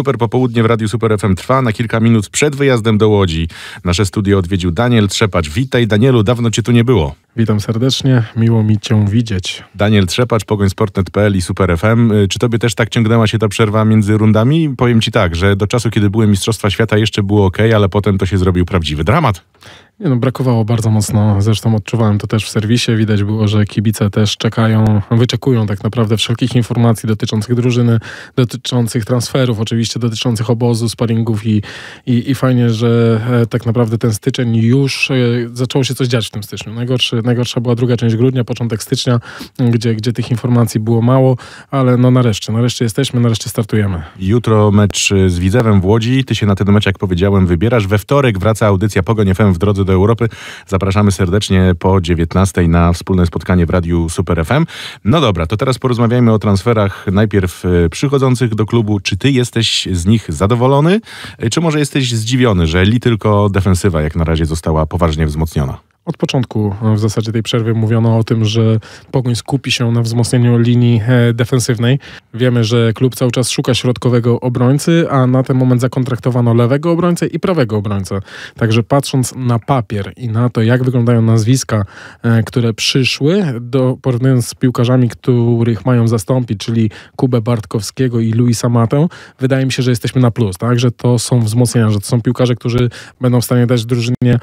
Super popołudnie w Radiu Super FM trwa. Na kilka minut przed wyjazdem do Łodzi nasze studio odwiedził Daniel Trzepacz. Witaj Danielu, dawno cię tu nie było. Witam serdecznie, miło mi cię widzieć. Daniel Trzepacz, pogońsport.pl i Super FM. Y, czy tobie też tak ciągnęła się ta przerwa między rundami? Powiem ci tak, że do czasu, kiedy były Mistrzostwa Świata jeszcze było ok, ale potem to się zrobił prawdziwy dramat. Nie no, brakowało bardzo mocno, zresztą odczuwałem to też w serwisie, widać było, że kibice też czekają, wyczekują tak naprawdę wszelkich informacji dotyczących drużyny, dotyczących transferów, oczywiście dotyczących obozu, sparingów i, i, i fajnie, że e, tak naprawdę ten styczeń już, e, zaczęło się coś dziać w tym styczniu. Najgorszy, najgorsza była druga część grudnia, początek stycznia, gdzie, gdzie tych informacji było mało, ale no nareszcie, nareszcie jesteśmy, nareszcie startujemy. Jutro mecz z Widzewem w Łodzi, ty się na ten mecz, jak powiedziałem, wybierasz. We wtorek wraca audycja Pogoń FM w drodze do do Europy. Zapraszamy serdecznie po 19 na wspólne spotkanie w Radiu Super FM. No dobra, to teraz porozmawiajmy o transferach najpierw e, przychodzących do klubu. Czy ty jesteś z nich zadowolony, e, czy może jesteś zdziwiony, że li tylko defensywa jak na razie została poważnie wzmocniona? Od początku e, w zasadzie tej przerwy mówiono o tym, że Pogoń skupi się na wzmocnieniu linii e, defensywnej. Wiemy, że klub cały czas szuka środkowego obrońcy, a na ten moment zakontraktowano lewego obrońcę i prawego obrońcę. Także patrząc na papier i na to, jak wyglądają nazwiska, e, które przyszły, do, porównując z piłkarzami, których mają zastąpić, czyli Kubę Bartkowskiego i Luisa Matę, wydaje mi się, że jesteśmy na plus, tak? Że to są wzmocnienia, że to są piłkarze, którzy będą w stanie dać drużynie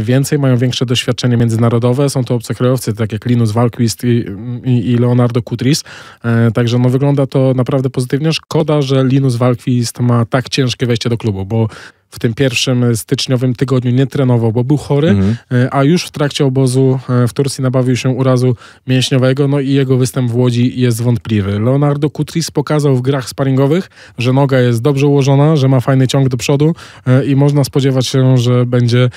więcej, mają większe doświadczenie doświadczenie międzynarodowe. Są to obcokrajowcy, tak jak Linus Walquist i, i, i Leonardo Kutris. E, także no, wygląda to naprawdę pozytywnie. Szkoda, że Linus Walquist ma tak ciężkie wejście do klubu, bo w tym pierwszym e, styczniowym tygodniu nie trenował, bo był chory, mhm. E, a już w trakcie obozu e, w Turcji nabawił się urazu mięśniowego, no i jego występ w Łodzi jest wątpliwy. Leonardo Kutris pokazał w grach sparingowych, że noga jest dobrze ułożona, że ma fajny ciąg do przodu i można spodziewać się, że będzie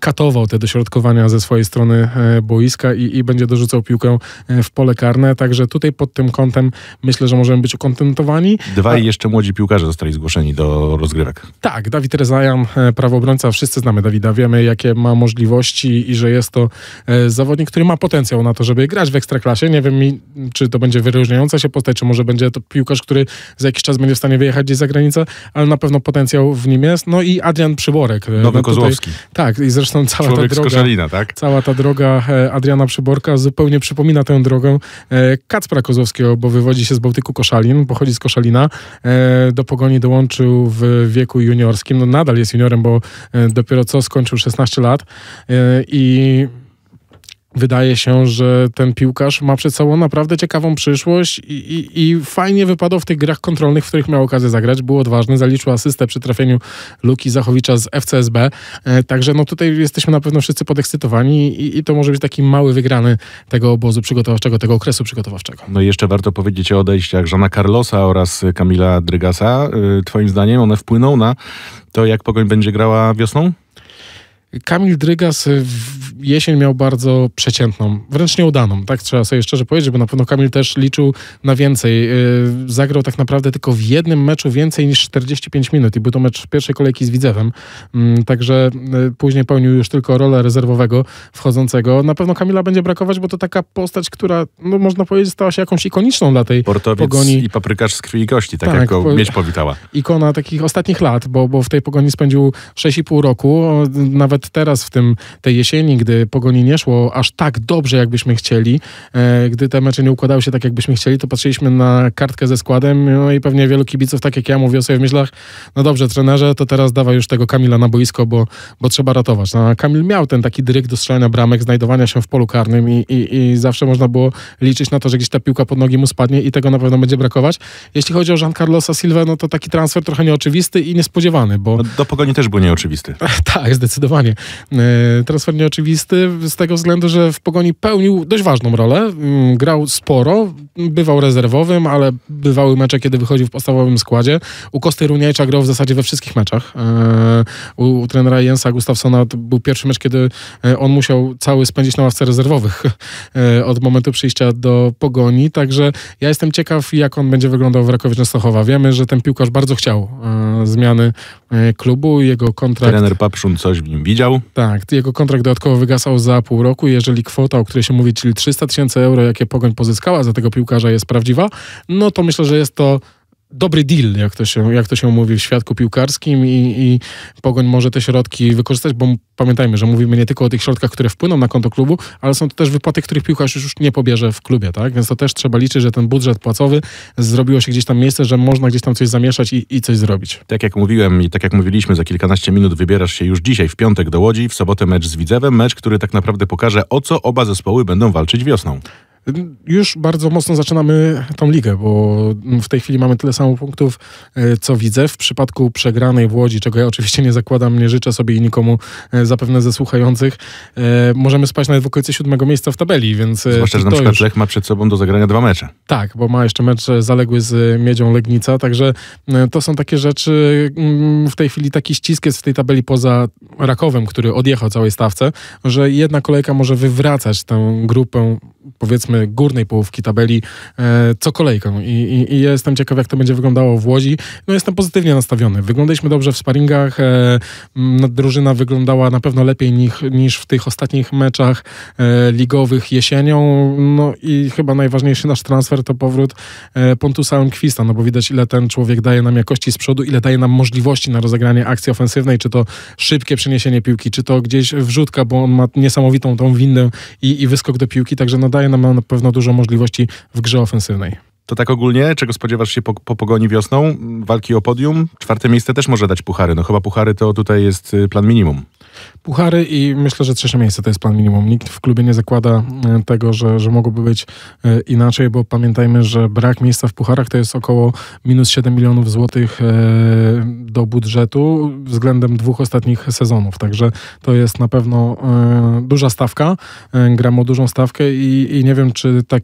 katował te dośrodkowania ze swojej strony boiska i, i będzie dorzucał piłkę w pole karne, także tutaj pod tym kątem myślę, że możemy być ukontentowani. Dwaj jeszcze młodzi piłkarze zostali zgłoszeni do rozgrywek. Tak, Dawid Reza Zajam, e, prawobrońca, wszyscy znamy Dawida, wiemy jakie ma możliwości i że jest to e, zawodnik, który ma potencjał na to, żeby grać w Ekstraklasie. Nie wiem, czy to będzie wyróżniająca się postać, czy może będzie to piłkarz, który za jakiś czas będzie w stanie wyjechać gdzieś za granicę, ale na pewno potencjał w nim jest. No i Adrian Przyborek. E, no Nowy no tutaj, Kozłowski. Tak, i zresztą cała Człowiek ta droga... tak? Cała ta droga Adriana Przyborka zupełnie przypomina tę drogę Kacpra Kozłowskiego, bo wywodzi się z Bałtyku Koszalin, pochodzi z Koszalina. Do Pogoni dołączył w wieku juniorskim. No, nadal jest juniorem, bo e, dopiero co skończył 16 lat e, i wydaje się, że ten piłkarz ma przed sobą naprawdę ciekawą przyszłość i, i, i, fajnie wypadał w tych grach kontrolnych, w których miał okazję zagrać. Był odważny, zaliczył asystę przy trafieniu Luki Zachowicza z FCSB. E, także no tutaj jesteśmy na pewno wszyscy podekscytowani i, i to może być taki mały wygrany tego obozu przygotowawczego, tego okresu przygotowawczego. No i jeszcze warto powiedzieć o odejściach Żona Carlosa oraz Kamila Drygasa. E, twoim zdaniem one wpłyną na to, jak Pogoń będzie grała wiosną? Kamil Drygas y, w jesień miał bardzo przeciętną, wręcz nieudaną, tak trzeba sobie szczerze powiedzieć, bo na pewno Kamil też liczył na więcej. Y, zagrał tak naprawdę tylko w jednym meczu więcej niż 45 minut i był to mecz pierwszej kolejki z Widzewem, mm, także y, później pełnił już tylko rolę rezerwowego wchodzącego. Na pewno Kamila będzie brakować, bo to taka postać, która, no, można powiedzieć, stała się jakąś ikoniczną dla tej Portowiec pogoni. i paprykarz z krwi i kości, tak, tak jak go mieć powitała. Ikona takich ostatnich lat, bo, bo w tej pogoni spędził 6,5 roku, nawet teraz w tym, tej jesieni, gdy Pogoni nie szło aż tak dobrze, jakbyśmy chcieli, e, gdy te mecze nie układały się tak, jakbyśmy chcieli, to patrzyliśmy na kartkę ze składem no i pewnie wielu kibiców, tak jak ja, mówił sobie w myślach, no dobrze trenerze, to teraz dawaj już tego Kamila na boisko, bo, bo trzeba ratować. No, a Kamil miał ten taki dryg do strzelania bramek, znajdowania się w polu karnym i, i, i zawsze można było liczyć na to, że gdzieś ta piłka pod nogi mu spadnie i tego na pewno będzie brakować. Jeśli chodzi o Jean-Carlosa Silva, no to taki transfer trochę nieoczywisty i niespodziewany, bo... No, do Pogoni też był nieoczywisty. tak, zdecydowanie E, zdecydowanie transfer nieoczywisty z tego względu, że w Pogoni pełnił dość ważną rolę, mm, grał sporo, bywał rezerwowym, ale bywały mecze, kiedy wychodził w podstawowym składzie. U Kosty Runiajcza grał w zasadzie we wszystkich meczach. E, u, trenera Jensa Gustafsona to był pierwszy mecz, kiedy e, on musiał cały spędzić na ławce rezerwowych od momentu przyjścia do Pogoni, także ja jestem ciekaw, jak on będzie wyglądał w Rakowie Częstochowa. Wiemy, że ten piłkarz bardzo chciał zmiany klubu, jego kontrakt... Trener Papszun coś w nim widzi widział. Tak, jego kontrakt dodatkowo wygasał za pół roku. Jeżeli kwota, o której się mówi, czyli 300 tysięcy euro, jakie Pogoń pozyskała za tego piłkarza jest prawdziwa, no to myślę, że jest to dobry deal, jak to się, jak to się mówi w świadku piłkarskim i, i Pogoń może te środki wykorzystać, bo pamiętajmy, że mówimy nie tylko o tych środkach, które wpłyną na konto klubu, ale są to też wypłaty, których piłkarz już nie pobierze w klubie, tak? Więc to też trzeba liczyć, że ten budżet płacowy zrobiło się gdzieś tam miejsce, że można gdzieś tam coś zamieszać i, i coś zrobić. Tak jak mówiłem i tak jak mówiliśmy, za kilkanaście minut wybierasz się już dzisiaj w piątek do Łodzi, w sobotę mecz z Widzewem, mecz, który tak naprawdę pokaże, o co oba zespoły będą walczyć wiosną już bardzo mocno zaczynamy tą ligę, bo w tej chwili mamy tyle samo punktów, e, co widzę. W przypadku przegranej w Łodzi, czego ja oczywiście nie zakładam, nie życzę sobie i nikomu e, zapewne ze słuchających, e, możemy spać nawet w okolicy siódmego miejsca w tabeli, więc... Zwłaszcza, że na przykład już... Lech ma przed sobą do zagrania dwa mecze. Tak, bo ma jeszcze mecz zaległy z Miedzią Legnica, także to są takie rzeczy, mm, w tej chwili taki ścisk jest w tej tabeli poza Rakowem, który odjechał całej stawce, że jedna kolejka może wywracać tę grupę powiedzmy górnej połówki tabeli e, co kolejką. I, i, i jestem ciekaw, jak to będzie wyglądało w Łodzi. No jestem pozytywnie nastawiony. Wyglądaliśmy dobrze w sparingach. E, no, drużyna wyglądała na pewno lepiej niż, niż w tych ostatnich meczach e, ligowych jesienią. No i chyba najważniejszy nasz transfer to powrót Pontusa Kwista, no bo widać ile ten człowiek daje nam jakości z przodu, ile daje nam możliwości na rozegranie akcji ofensywnej, czy to szybkie przeniesienie piłki, czy to gdzieś wrzutka, bo on ma niesamowitą tą windę i, i wyskok do piłki, także no daje nam na pewno dużo możliwości w grze ofensywnej. To tak ogólnie, czego spodziewasz się po, po, pogoni wiosną? Walki o podium? Czwarte miejsce też może dać puchary. No chyba puchary to tutaj jest y, plan minimum. Puchary i myślę, że trzecie miejsce to jest plan minimum. Nikt w klubie nie zakłada y, tego, że, że mogłoby być y, inaczej, bo pamiętajmy, że brak miejsca w pucharach to jest około minus 7 milionów złotych do budżetu względem dwóch ostatnich sezonów. Także to jest na pewno duża stawka. gramo o dużą stawkę i, i nie wiem, czy tak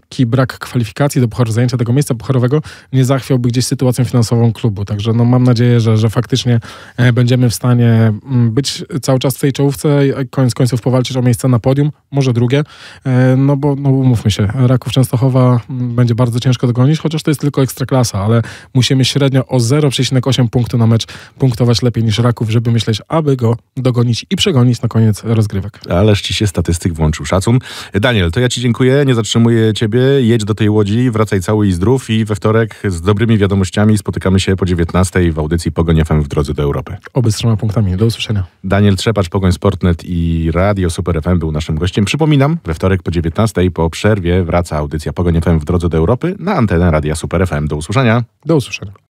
taki brak kwalifikacji do pucharu, zajęcia tego miejsca pucharowego nie zachwiałby gdzieś sytuacją finansową klubu. Także no, mam nadzieję, że, że faktycznie e, będziemy w stanie mm, być cały czas w tej czołówce i koniec końców powalczyć o miejsce na podium, może drugie, e, no bo no, umówmy się, Raków Częstochowa mm, będzie bardzo ciężko dogonić, chociaż to jest tylko ekstraklasa, ale musimy średnio o 0,8 punktu na mecz punktować lepiej niż Raków, żeby myśleć, aby go dogonić i przegonić na koniec rozgrywek. Ależ ci się statystyk włączył. Szacun. Daniel, to ja ci dziękuję, nie zatrzymuję Ciebie. Jedź do tej łodzi, wracaj cały i zdrów i we wtorek z dobrymi wiadomościami spotykamy się po 19 w audycji Pogoń FM w drodze do Europy. Oby z trzema punktami. Do usłyszenia. Daniel Trzepacz, Pogoń Sportnet i Radio Super FM był naszym gościem. Przypominam, we wtorek po 19 po przerwie wraca audycja Pogoń FM w drodze do Europy na antenę Radia Super FM. Do usłyszenia. Do usłyszenia.